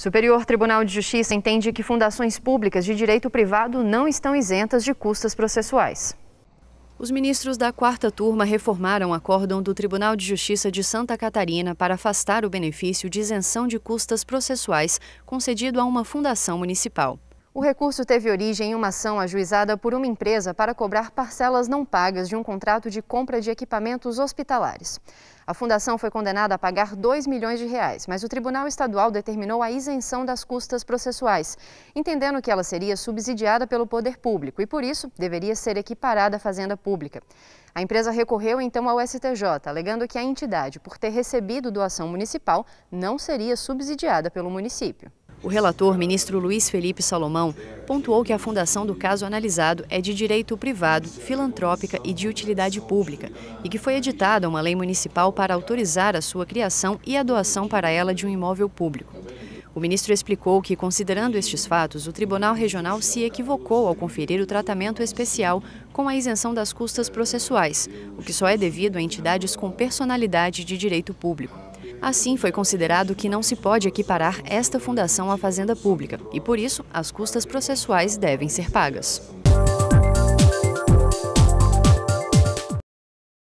Superior Tribunal de Justiça entende que fundações públicas de direito privado não estão isentas de custas processuais. Os ministros da quarta turma reformaram o acórdão do Tribunal de Justiça de Santa Catarina para afastar o benefício de isenção de custas processuais concedido a uma fundação municipal. O recurso teve origem em uma ação ajuizada por uma empresa para cobrar parcelas não pagas de um contrato de compra de equipamentos hospitalares. A fundação foi condenada a pagar 2 milhões de reais, mas o Tribunal Estadual determinou a isenção das custas processuais, entendendo que ela seria subsidiada pelo poder público e, por isso, deveria ser equiparada à fazenda pública. A empresa recorreu então ao STJ, alegando que a entidade, por ter recebido doação municipal, não seria subsidiada pelo município. O relator, ministro Luiz Felipe Salomão, pontuou que a fundação do caso analisado é de direito privado, filantrópica e de utilidade pública, e que foi editada uma lei municipal para autorizar a sua criação e a doação para ela de um imóvel público. O ministro explicou que, considerando estes fatos, o Tribunal Regional se equivocou ao conferir o tratamento especial com a isenção das custas processuais, o que só é devido a entidades com personalidade de direito público. Assim, foi considerado que não se pode equiparar esta fundação à fazenda pública e, por isso, as custas processuais devem ser pagas.